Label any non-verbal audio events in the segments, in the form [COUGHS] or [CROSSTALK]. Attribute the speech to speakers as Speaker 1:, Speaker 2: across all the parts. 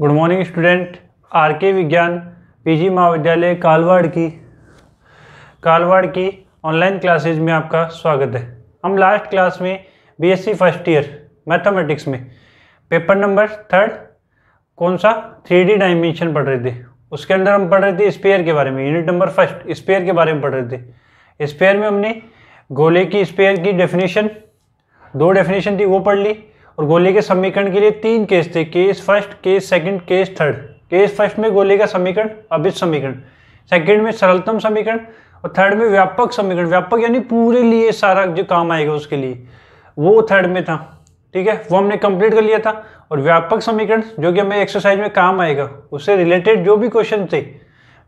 Speaker 1: good morning student are के विज्ञान PG महाविद्यालय कालवाड़ की कालवाड़ की ऑनलाइन क्लासेज में आपका स्वागत है हम लास्ट क्लास में बीएससी फर्स्ट ईयर मैथमेटिक्स में पेपर नंबर थर्ड कौन सा थ्री डी डायमेंशन पढ़ रहे थे उसके अंदर हम पढ़ रहे थे स्पेयर के बारे में यूनिट नंबर फर्स्ट स्पेयर के बारे में पढ़ रहे थे स्पेयर में हमने गोले की स्पेयर की डेफिनेशन दो डेफिनेशन थी वो पढ़ ली और गोले के समीकरण के लिए तीन केस थे case first case second case third case first में गोले का समीकरण अभिज समीकरण सेकंड में सरलतम समीकरण और थर्ड में व्यापक समीकरण व्यापक यानी पूरे लिए सारा जो काम आएगा उसके लिए वो थर्ड में था ठीक है वो हमने कंप्लीट कर लिया था और व्यापक समीकरण जो कि हमें एक्सरसाइज में काम आएगा उससे रिलेटेड जो भी क्वेश्चन थे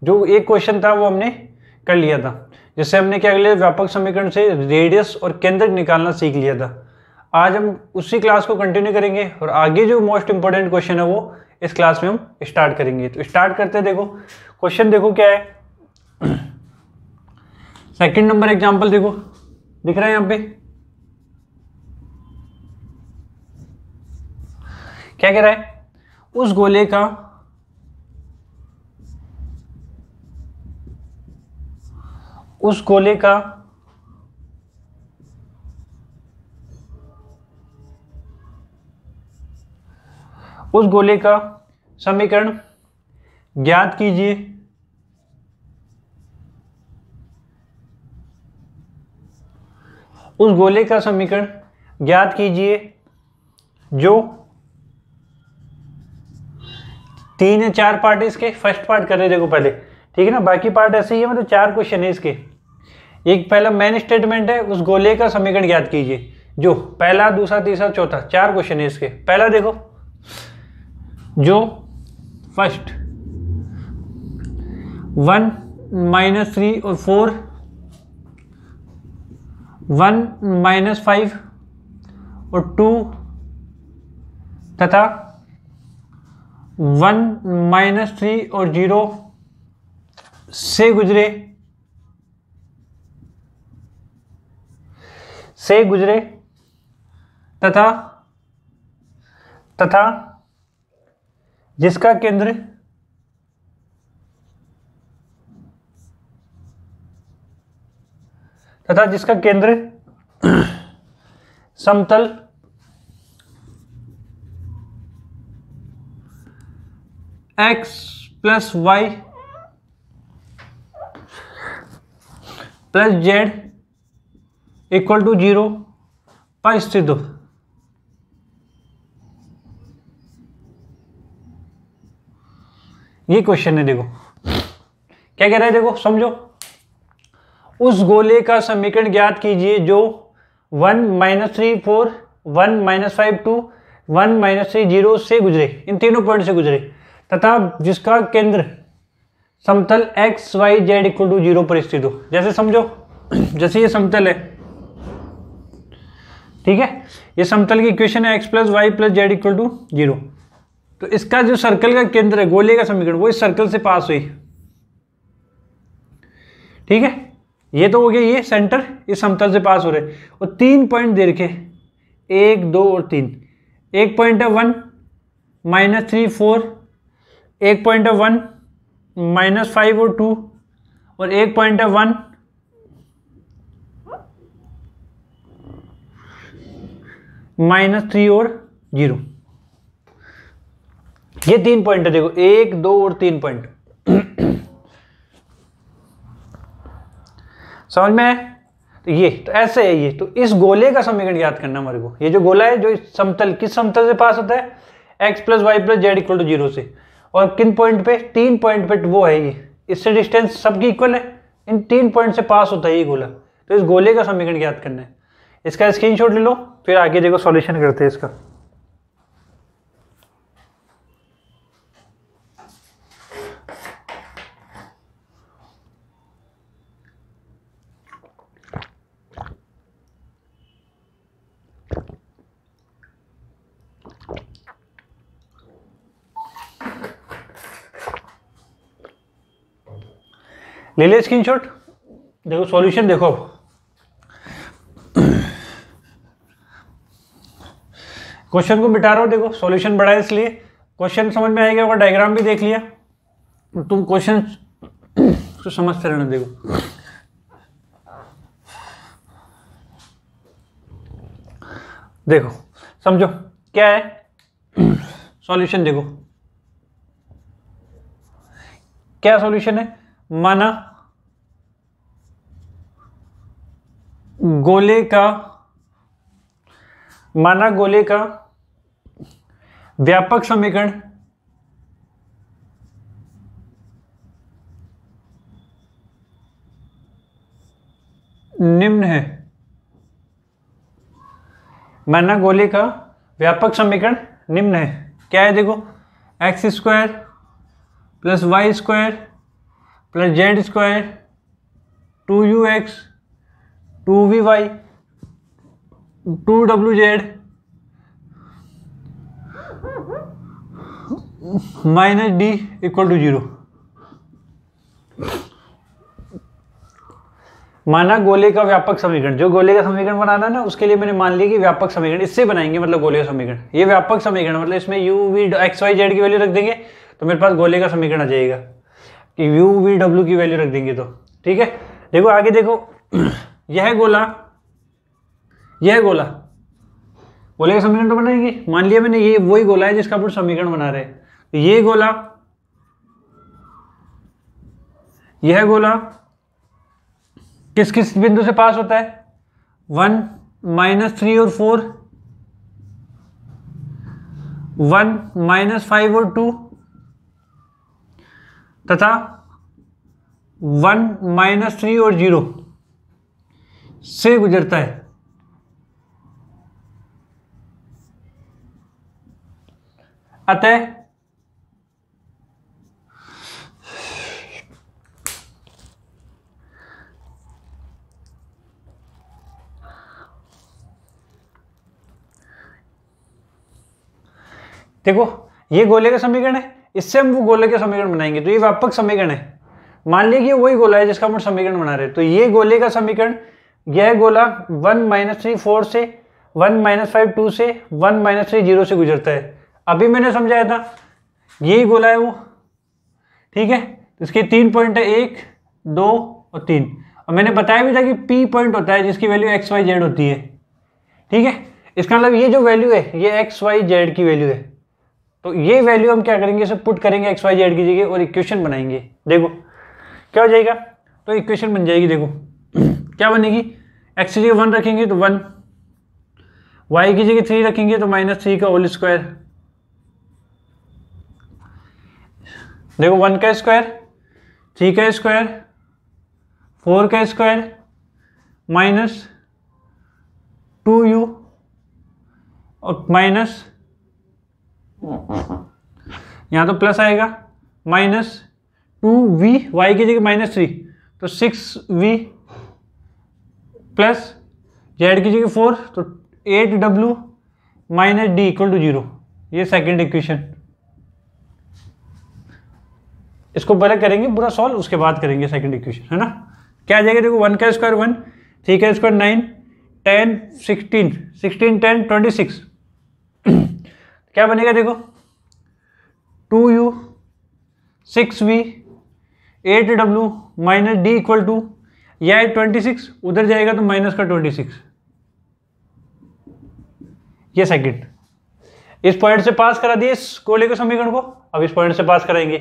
Speaker 1: जो एक क्वेश्चन था वो हमने कर लिया था जिससे हमने क्या कर लिया व्यापक समीकरण से रेडियस और केंद्रक निकालना सीख लिया था आज हम उसी क्लास को कंटिन्यू करेंगे और आगे जो मोस्ट इंपॉर्टेंट क्वेश्चन है वो इस क्लास में हम स्टार्ट करेंगे तो स्टार्ट करते हैं देखो क्वेश्चन देखो क्या है सेकंड नंबर एग्जांपल देखो दिख रहा है यहाँ पे क्या कह रहा है उस गोले का उस गोले का उस गोले का समीकरण ज्ञात कीजिए उस गोले का समीकरण ज्ञात कीजिए जो तीन या चार पार्ट इसके फर्स्ट पार्ट कर रहे देखो पहले ठीक है ना बाकी पार्ट ऐसे ही है मतलब चार क्वेश्चन है इसके एक पहला मेन स्टेटमेंट है उस गोले का समीकरण ज्ञात कीजिए जो पहला दूसरा तीसरा चौथा चार क्वेश्चन है इसके पहला देखो जो फर्स्ट वन माइनस थ्री और फोर वन माइनस फाइव और टू तथा वन माइनस थ्री और ज़ीरो से गुजरे से गुजरे तथा तथा जिसका केंद्र तथा जिसका केंद्र [CLEARS THROAT] समतल x plus Y plus Z equal to zero पर स्थित हो ये क्वेश्चन है देखो क्या कह रहा है देखो समझो उस गोले का समीकरण ज्ञात कीजिए जो one minus three four one minus five two one minus three zero से गुजरे इन तीनों पॉइंट से गुजरे तथा जिसका केंद्र समतल X Y Z equal to zero पर स्थित हो जैसे समझो जैसे ये समतल है ठीक है ये समतल की इक्वेशन है X plus Y plus Z equal to zero तो इसका जो सर्कल का केंद्र है गोले का समीकरण वो इस सर्कल से पास हुई ठीक है ये तो हो गया ये सेंटर इस समतल से पास हो रहे और तीन पॉइंट दे रखे एक दो और तीन एक पॉइंट है वन माइनस थ्री फोर एक पॉइंट है वन माइनस फाइव और टू और एक पॉइंट है वन माइनस थ्री और जीरो ये तीन पॉइंट है देखो एक दो और तीन पॉइंट समझ में तो ये तो ऐसे है ये तो इस गोले का समीकरण याद करना हमारे को ये जो गोला है जो इस समतल किस समतल से पास होता है X plus Y plus Z equal to zero से और किन पॉइंट पे तीन पॉइंट पे वो है ये इससे डिस्टेंस सबकी इक्वल है इन तीन पॉइंट से पास होता है ये गोला तो इस गोले का समीकरण याद करना है इसका स्क्रीनशॉट ले लो फिर आगे देखो सॉल्यूशन करते हैं इसका ले स्क्रीन शॉट देखो सॉल्यूशन देखो क्वेश्चन को मिटा रहा हो देखो सॉल्यूशन बढ़ा है इसलिए क्वेश्चन समझ में आएगा और डायग्राम भी देख लिया तुम [COUGHS] क्वेश्चन तो समझते रहना देखो देखो समझो क्या है सॉल्यूशन [COUGHS] देखो क्या सॉल्यूशन है माना गोले का माना गोले का व्यापक समीकरण निम्न है माना गोले का व्यापक समीकरण निम्न है क्या है देखो X square plus Y square plus Z square two U X two V Y two W Z minus D equal to zero माना गोले का व्यापक समीकरण जो गोले का समीकरण बनाना है ना उसके लिए मैंने मान लिया कि व्यापक समीकरण इससे बनाएंगे मतलब गोले का समीकरण ये व्यापक समीकरण मतलब इसमें U V X Y Z की वैल्यू रख देंगे तो मेरे पास गोले का समीकरण आ जाएगा कि यू वी डब्ल्यू की वैल्यू रख देंगे तो ठीक है देखो आगे देखो यह गोला यह गोला गोले का समीकरण तो बनाएंगे मान लिया मैंने ये वही गोला है जिसका अपन समीकरण बना रहे तो ये गोला यह गोला किस किस बिंदु से पास होता है वन माइनस थ्री और फोर वन माइनस फाइव और टू तथा वन माइनस थ्री और जीरो से गुजरता है अतः देखो ये गोले का समीकरण है इससे हम वो गोले का समीकरण बनाएंगे तो ये व्यापक समीकरण है मान लीजिए वही गोला है जिसका हम समीकरण बना रहे हैं तो ये गोले का समीकरण यह गोला वन माइनस थ्री फोर से वन माइनस फाइव टू से वन माइनस थ्री जीरो से गुजरता है अभी मैंने समझाया था यही गोला है वो ठीक है तो इसके तीन पॉइंट है एक दो और तीन और मैंने बताया भी था कि पी पॉइंट होता है जिसकी वैल्यू एक्स वाई जेड होती है ठीक है इसका मतलब ये जो वैल्यू है ये एक्स वाई जेड की वैल्यू है तो ये वैल्यू हम क्या करेंगे इसे पुट करेंगे एक्स वाई जेड की जगह और इक्वेशन बनाएंगे देखो क्या हो जाएगा तो इक्वेशन बन जाएगी देखो क्या बनेगी एक्स की वन रखेंगे तो वन वाई की जगह थ्री रखेंगे तो माइनस थ्री का होल स्क्वायर देखो वन का स्क्वायर थ्री का स्क्वायर फोर का स्क्वायर माइनस टू यू और माइनस यहाँ तो प्लस आएगा माइनस टू वी वाई की जगह माइनस थ्री तो सिक्स वी प्लस जेड की जगह फोर तो eight W minus D equal to zero ये सेकेंड इक्वेशन इसको पहले करेंगे पूरा सॉल्व उसके बाद करेंगे सेकेंड इक्वेशन है ना क्या आ जाएगा देखो वन का स्क्वायर वन थ्री का square nine ten sixteen sixteen ten twenty six क्या बनेगा देखो two U six V eight W minus D equal to या है ट्वेंटी सिक्स उधर जाएगा तो माइनस का ट्वेंटी सिक्स ये सेकेंड इस पॉइंट से पास करा दिए इस गोले के समीकरण को अब इस पॉइंट से पास कराएंगे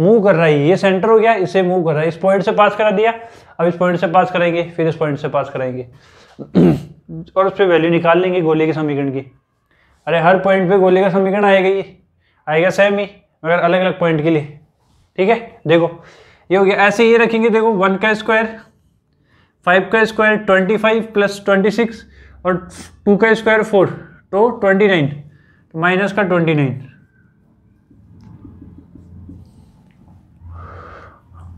Speaker 1: मूव कर रहा है ये सेंटर हो गया इसे मूव कर रहा है इस पॉइंट से पास करा दिया अब इस पॉइंट से पास कराएंगे फिर इस पॉइंट से पास कराएंगे [CLEARS THROAT] और उस पर वैल्यू निकाल लेंगे गोले के समीकरण की अरे हर पॉइंट पे गोले का समीकरण आएगा ये आएगा सेम ही मगर अलग अलग पॉइंट के लिए ठीक है देखो ये हो गया ऐसे ये रखेंगे देखो वन का स्क्वायर फाइव का square twenty five plus twenty six और टू का स्क्वायर फोर तो ट्वेंटी नाइन तो माइनस का ट्वेंटी नाइन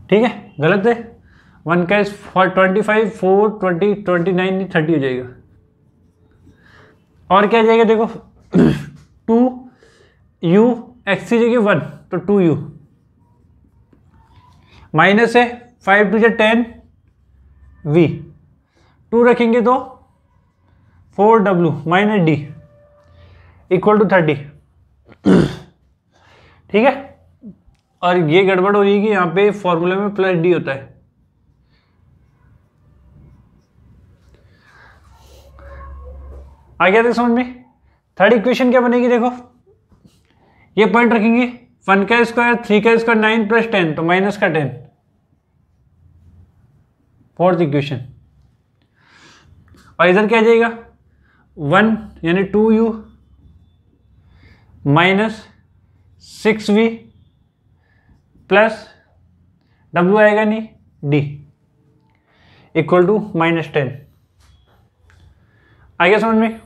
Speaker 1: ठीक है गलत है वन का twenty five four twenty twenty nine thirty हो जाएगा और क्या जाएगा देखो [COUGHS] टू यू एक्स की जगह वन तो टू यू माइनस है फाइव टू जो टेन V टू रखेंगे तो four W minus D equal to thirty ठीक है और ये गड़बड़ हो रही है कि यहां पे फॉर्मूले में प्लस डी होता है आ गया था समझ में थर्ड इक्वेशन क्या बनेगी देखो ये पॉइंट रखेंगे वन का स्क्वायर थ्री का स्क्वायर नाइन प्लस टेन तो माइनस का टेन फॉर द इक्वेशन और इधर क्या जाएगा वन यानी two U minus six V plus W आएगा नहीं D equal to minus ten आ गया समझ में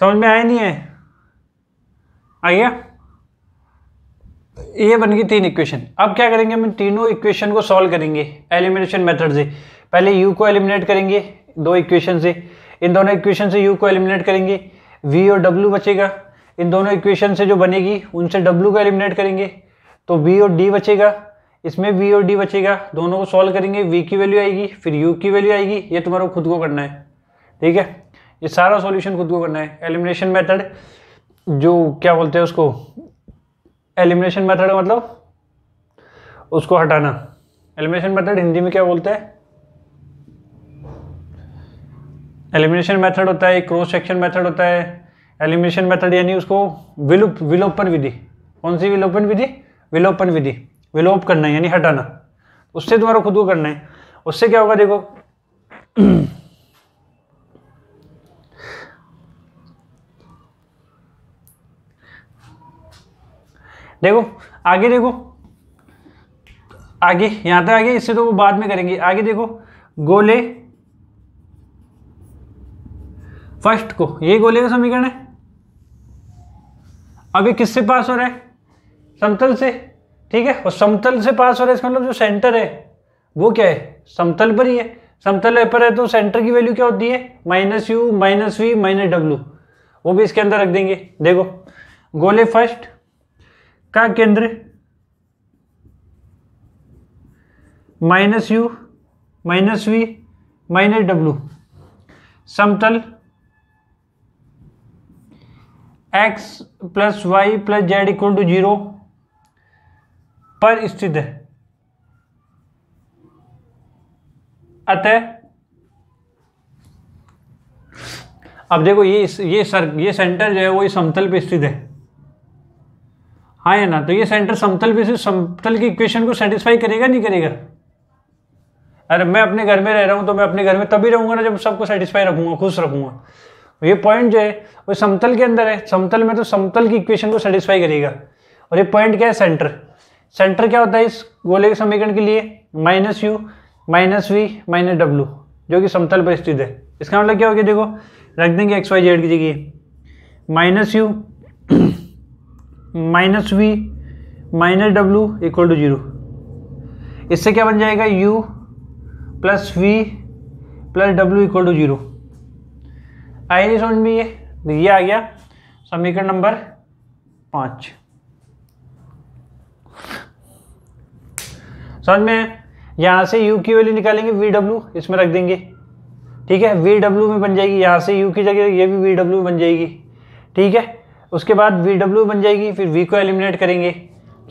Speaker 1: समझ में आया नहीं है आ गया ये बन गई तीन इक्वेशन अब क्या करेंगे हम तीनों इक्वेशन को सॉल्व करेंगे एलिमिनेशन मेथड से पहले यू को एलिमिनेट करेंगे दो इक्वेशन से इन दोनों इक्वेशन से यू को एलिमिनेट करेंगे वी और डब्ल्यू बचेगा इन दोनों इक्वेशन से जो बनेगी उनसे डब्ल्यू को एलिमिनेट करेंगे तो वी और डी बचेगा इसमें वी और डी बचेगा दोनों को सॉल्व करेंगे वी की वैल्यू आएगी फिर यू की वैल्यू आएगी ये तुम्हारा खुद को करना है ठीक है ये सारा सॉल्यूशन खुद को करना है एलिमिनेशन मेथड जो क्या बोलते हैं उसको एलिमिनेशन मेथड मतलब उसको हटाना एलिमिनेशन मेथड हिंदी में क्या बोलते हैं एलिमिनेशन मेथड होता है क्रॉस सेक्शन मेथड होता है एलिमिनेशन मेथड यानी उसको विलोप विलोपन विधि कौन सी विलोपन विधि विलोपन विधि विलोप करना यानी हटाना उससे तुम्हारा खुद को करना है उससे क्या होगा देखो [CLEARS THROAT] देखो आगे देखो आगे यहां तक आगे इससे तो वो बाद में करेंगे आगे देखो गोले फर्स्ट को ये गोले का समीकरण है अभी किससे पास हो रहा है समतल से ठीक है और समतल से पास हो रहा है इसका मतलब जो सेंटर है वो क्या है समतल पर ही है समतल पर है तो सेंटर की वैल्यू क्या होती है minus u minus v minus डब्ल्यू वो भी इसके अंदर रख देंगे देखो गोले फर्स्ट का केंद्र minus u minus v minus डब्लू समतल x plus Y plus Z equal to zero पर स्थित है अतः अब देखो ये ये सर ये सेंटर जो है वो इस समतल पे स्थित है हाँ या ना तो ये सेंटर समतल भी सिर्फ समतल की इक्वेशन को सेटिस्फाई करेगा नहीं करेगा अरे मैं अपने घर में रह रहा हूँ तो मैं अपने घर में तभी रहूंगा ना जब सबको सेटिस्फाई रखूंगा खुश रखूंगा तो ये पॉइंट जो है वो समतल के अंदर है समतल में तो समतल की इक्वेशन को सेटिस्फाई करेगा और ये पॉइंट क्या है सेंटर सेंटर क्या होता है इस गोले के समीकरण के लिए minus u minus v minus डब्ल्यू जो कि समतल पर स्थित है इसका मतलब क्या हो गया देखो रख देंगे एक्स वाई जेड की जगह minus u minus v minus डब्ल्यू इक्वल टू जीरो इससे क्या बन जाएगा यू प्लस वी प्लस डब्ल्यू इक्वल टू जीरो आई नहीं समझ में ये तो ये आ गया समीकरण नंबर पाँच समझ में यहाँ से यू की वैल्यू निकालेंगे वी डब्ल्यू इसमें रख देंगे ठीक है वी डब्ल्यू में बन जाएगी यहाँ से यू की जगह ये भी वी डब्ल्यू बन जाएगी ठीक है उसके बाद वी डब्ल्यू बन जाएगी फिर वी को एलिमिनेट करेंगे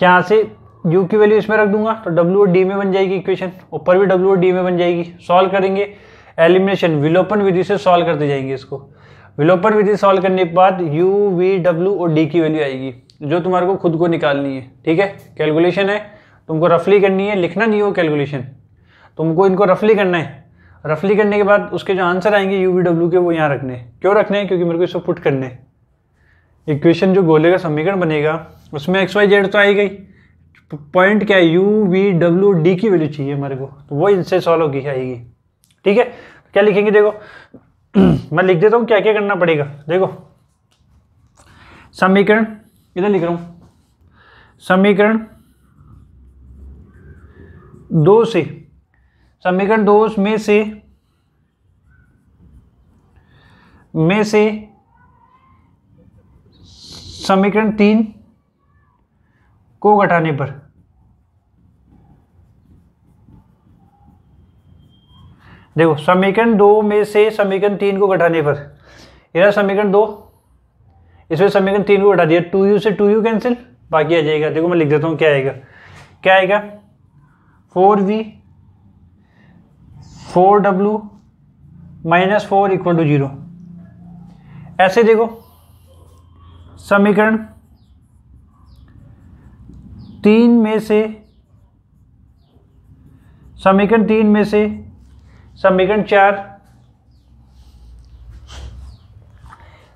Speaker 1: यहाँ से यू की वैल्यू इसमें रख दूंगा तो डब्ल्यू और डी में बन जाएगी इक्वेशन ऊपर भी डब्ल्यू और डी में बन जाएगी सॉल्व करेंगे एलिमिनेशन विलोपन विधि से सॉल्व करते जाएंगे इसको विलोपन विधि सॉल्व करने के बाद यू वी डब्ल्यू और डी की वैल्यू आएगी जो तुम्हारे को खुद को निकालनी है ठीक है कैलकुलेशन है तुमको रफली करनी है लिखना नहीं हो कैलकुलेशन तुमको इनको रफली करना है रफली करने के बाद उसके जो आंसर आएंगे यू वी डब्ल्यू के वो यहाँ रखने क्यों रखने हैं क्योंकि मेरे को इसको पुट करने हैं इक्वेशन जो गोले का समीकरण बनेगा उसमें एक्स वाई जेड तो आई गई पॉइंट क्या है यू वी डब्ल्यू डी की वैल्यू चाहिए हमारे को तो वो इनसे सॉल्व होगी आएगी ठीक है क्या लिखेंगे देखो [CLEARS THROAT] मैं लिख देता हूँ क्या क्या करना पड़ेगा देखो समीकरण इधर लिख रहा हूँ समीकरण दो से समीकरण दो में से में से समीकरण तीन को घटाने पर देखो समीकरण दो में से समीकरण तीन को घटाने पर यह समीकरण दो इसमें समीकरण तीन को घटा दिया टू यू से टू यू कैंसिल बाकी आ जाएगा देखो मैं लिख देता हूँ क्या आएगा क्या आएगा four v four W minus four equal to zero ऐसे देखो समीकरण तीन में से समीकरण तीन में से समीकरण चार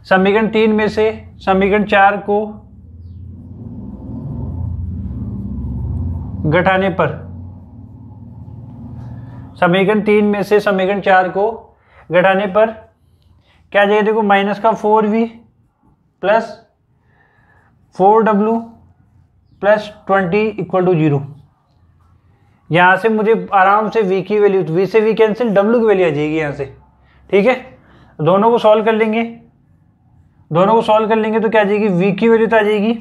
Speaker 1: समीकरण तीन में से समीकरण चार को घटाने पर समीकरण तीन में से समीकरण चार को घटाने पर क्या जाएगा देखो माइनस का फोर वी प्लस फोर डब्ल्यू plus twenty equal to zero यहाँ से मुझे आराम से वी की वैल्यू वी से वी कैंसिल डब्लू की वैल्यू आ जाएगी यहाँ से ठीक है दोनों को सॉल्व कर लेंगे दोनों को सॉल्व कर लेंगे तो क्या आ जाएगी वी की वैल्यू तो आ जाएगी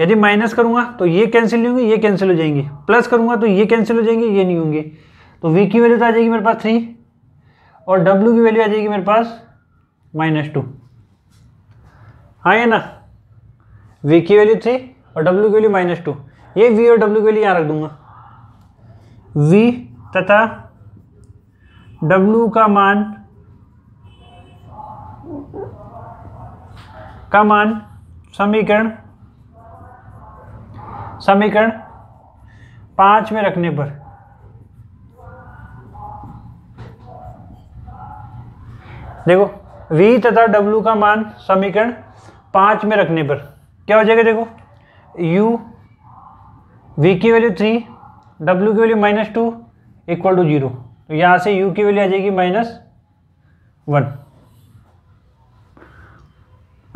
Speaker 1: यदि माइनस करूँगा तो ये कैंसिल नहीं होंगे ये कैंसिल हो जाएंगे प्लस करूँगा तो ये कैंसिल हो जाएंगे ये नहीं होंगे तो वी की वैल्यू तो आ जाएगी मेरे पास थ्री और डब्ल्यू की वैल्यू आ जाएगी मेरे पास माइनस टू हाँ ये ना वी की वैल्यू थ्री और डब्ल्यू की वैल्यू माइनस टू ये वी और डब्ल्यू की वैल्यू यहाँ रख दूंगा वी तथा डब्ल्यू का मान का मान समीकरण समीकरण पांच में रखने पर देखो v तथा w का मान समीकरण पांच में रखने पर क्या हो जाएगा देखो u v की वैल्यू थ्री w की value minus two equal to zero तो यहाँ से u की वैल्यू आ जाएगी माइनस वन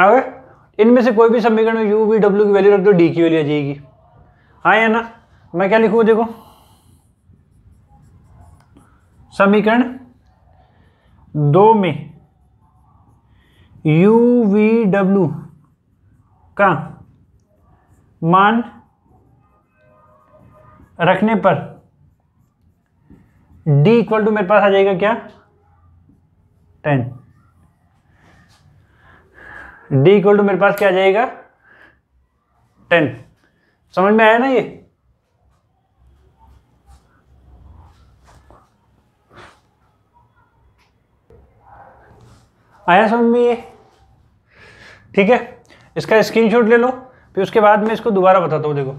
Speaker 1: अगर इनमें से कोई भी समीकरण में u v w की वैल्यू रख दो d की वैल्यू आ जाएगी हाँ या ना मैं क्या लिखूँ देखो समीकरण दो में यू वी डब्ल्यू का मान रखने पर d इक्वल टू मेरे पास आ जाएगा क्या टेन d इक्वल टू मेरे पास क्या आ जाएगा टेन समझ में आया ना ये आया समझ में ये ठीक है इसका स्क्रीनशॉट ले लो फिर उसके बाद मैं इसको दोबारा बताता हूँ देखो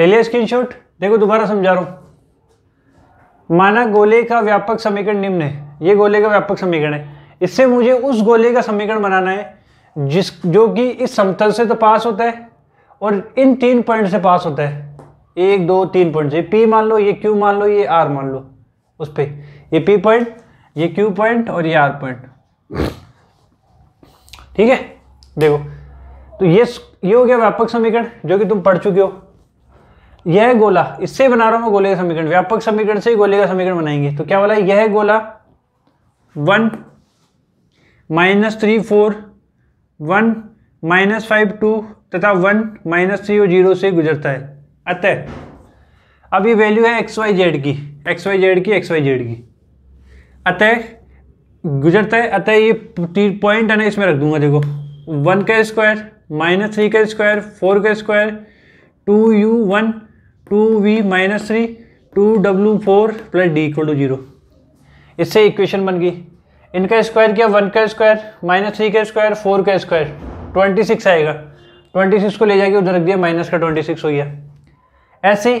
Speaker 1: ले लिया स्क्रीनशॉट देखो दोबारा समझा रहा हूँ माना गोले का व्यापक समीकरण निम्न है ये गोले का व्यापक समीकरण है इससे मुझे उस गोले का समीकरण बनाना है जिस जो कि इस समतल से तो पास होता है और इन तीन पॉइंट से पास होता है एक दो तीन पॉइंट से पी मान लो ये क्यू मान लो ये आर मान लो उस पर ये पी पॉइंट ये क्यू पॉइंट और ये आर पॉइंट ठीक है देखो तो ये ये हो गया व्यापक समीकरण जो कि तुम पढ़ चुके हो यह गोला इससे बना रहा हूं मैं गोले का समीकरण व्यापक समीकरण से ही गोले का समीकरण बनाएंगे तो क्या वाला यह गोला one minus three four one minus five two तथा वन माइनस थ्री और जीरो से गुजरता है अतः अब ये वैल्यू है एक्स वाई जेड की एक्स वाई जेड की एक्स वाई जेड की अतः गुजरता है अतः ये पॉइंट है ना इसमें रख दूंगा देखो वन का स्क्वायर माइनस थ्री का स्क्वायर फोर का square two u one two v minus three two डब्लू four plus d equal to zero इससे इक्वेशन बन गई इनका स्क्वायर क्या वन का स्क्वायर माइनस थ्री का स्क्वायर फोर का स्क्वायर ट्वेंटी सिक्स आएगा ट्वेंटी सिक्स को ले जाके उधर रख दिया माइनस का ट्वेंटी सिक्स हो गया ऐसे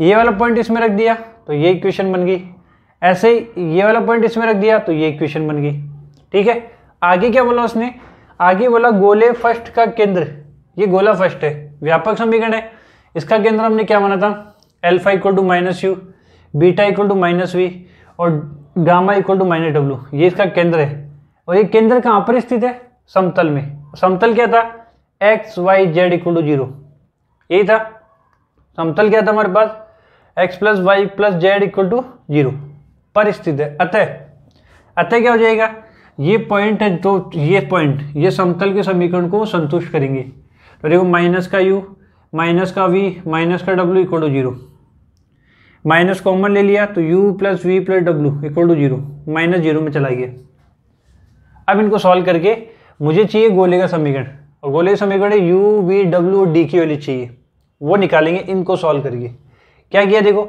Speaker 1: ये वाला पॉइंट इसमें रख दिया तो ये इक्वेशन बन गई ऐसे ही ये वाला पॉइंट इसमें रख दिया तो ये इक्वेशन बन गई ठीक है आगे क्या बोला उसने आगे बोला गोले फर्स्ट का केंद्र ये गोला फर्स्ट है व्यापक समीकरण है इसका केंद्र हमने क्या माना था alpha equal to minus u beta equal to minus v और गामा इक्वल टू माइनस डब्लू ये इसका केंद्र है और ये केंद्र कहाँ पर स्थित है समतल में समतल क्या था x Y Z equal to zero यही था समतल क्या था हमारे पास x plus Y plus Z equal to zero पर स्थित है अतः अतः क्या हो जाएगा ये पॉइंट है तो ये पॉइंट ये समतल के समीकरण को संतुष्ट करेंगे तो देखो माइनस का यू माइनस का वी माइनस का डब्ल्यू equal to zero minus common ले लिया तो यू प्लस वी प्लस डब्ल्यू equal to zero minus zero में चला गया अब इनको सॉल्व करके मुझे चाहिए गोले का समीकरण और गोले का समीकरण यू वी डब्ल्यू डी की वाली चाहिए वो निकालेंगे इनको सॉल्व करके क्या किया देखो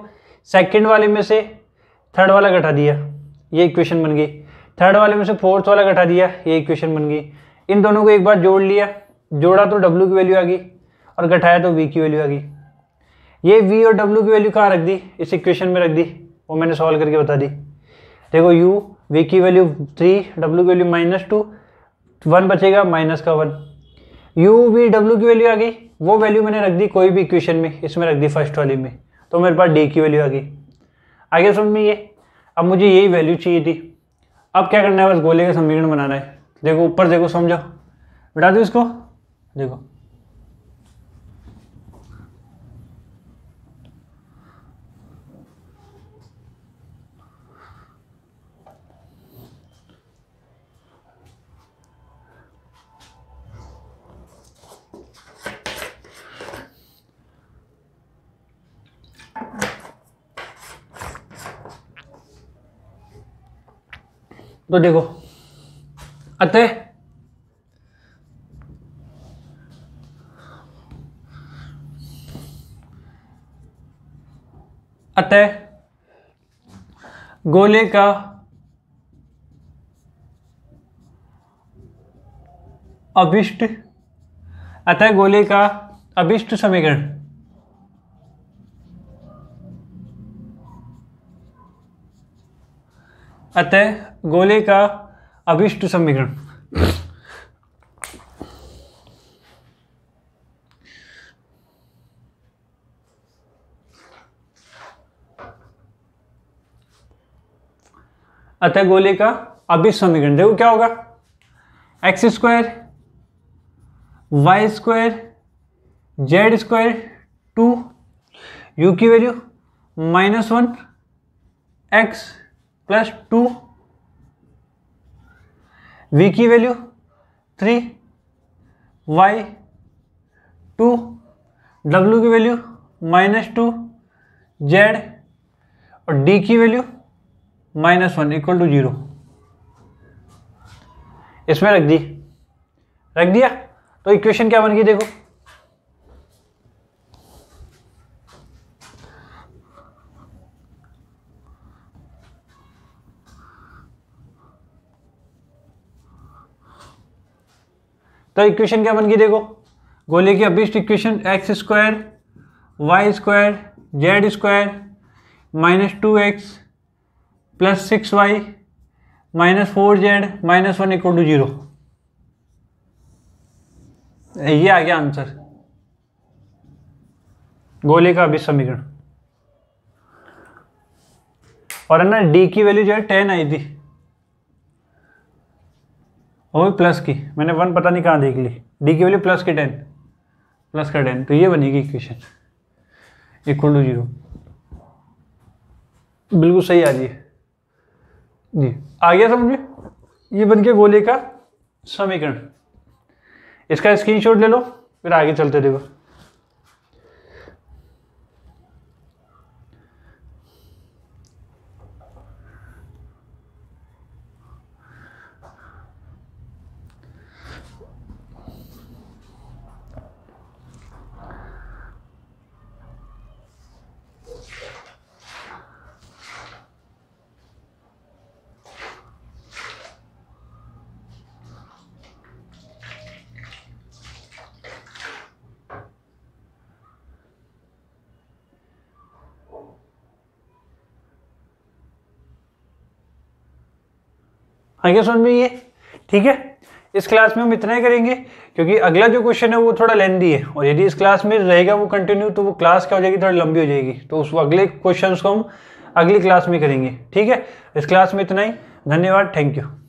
Speaker 1: सेकेंड वाले में से थर्ड वाला घटा दिया ये इक्वेशन बन गई थर्ड वाले में से फोर्थ वाला घटा दिया ये इक्वेशन बन गई इन दोनों को एक बार जोड़ लिया जोड़ा तो डब्ल्यू की वैल्यू आ गई और घटाया तो वी की वैल्यू आ गई ये वी और डब्ल्यू की वैल्यू कहाँ रख दी इस इक्वेशन में रख दी वो मैंने सॉल्व करके बता दी देखो यू वी की वैल्यू थ्री डब्ल्यू की वैल्यू माइनस टू वन बचेगा माइनस का वन यू वी डब्ल्यू की वैल्यू आ गई वो वैल्यू मैंने रख दी कोई भी इक्वेशन में इसमें रख दी फर्स्ट वाली में तो मेरे पास डी की वैल्यू आ गई आगे समझ में ये अब मुझे यही वैल्यू चाहिए थी अब क्या करना है बस गोले का समीकरण बनाना है देखो ऊपर देखो समझो बिठा दो इसको देखो तो देखो अतः अतः गोले का अभिष्ट अतः गोले का अभिष्ट समीकरण अतः गोले का अभिष्ट समीकरण अतः गोले का अभिष्ट समीकरण देखो क्या होगा x square y square z square two u की value minus one x plus two v की वैल्यू थ्री वाई टू डब्ल्यू की वैल्यू माइनस टू जेड और डी की value minus one equal to zero इसमें रख दी रख दिया तो इक्वेशन क्या बन गई देखो तो इक्वेशन क्या बन गई देखो गोले की अभिष्ट equation x square y square z square minus two x plus six y minus four z minus one equal to zero ये आ गया आंसर गोले का अभी समीकरण और है ना डी की वैल्यू जो है टेन आई थी और भी प्लस की मैंने वन पता नहीं कहाँ देख ली डी की वैल्यू प्लस की टेन प्लस का टेन तो ये बनेगी इक्वेशन इक्वल टू जीरो बिल्कुल सही आ रही है जी आ गया समझ में ये बन गया गोले का समीकरण इसका स्क्रीनशॉट ले लो फिर आगे चलते देखो आगे समझ में ये ठीक है इस क्लास में हम इतना ही करेंगे क्योंकि अगला जो क्वेश्चन है वो थोड़ा लेंदी है और यदि इस क्लास में रहेगा वो कंटिन्यू तो वो क्लास क्या हो जाएगी थोड़ी लंबी हो जाएगी तो उस अगले क्वेश्चन को हम अगली क्लास में करेंगे ठीक है इस क्लास में इतना ही धन्यवाद थैंक यू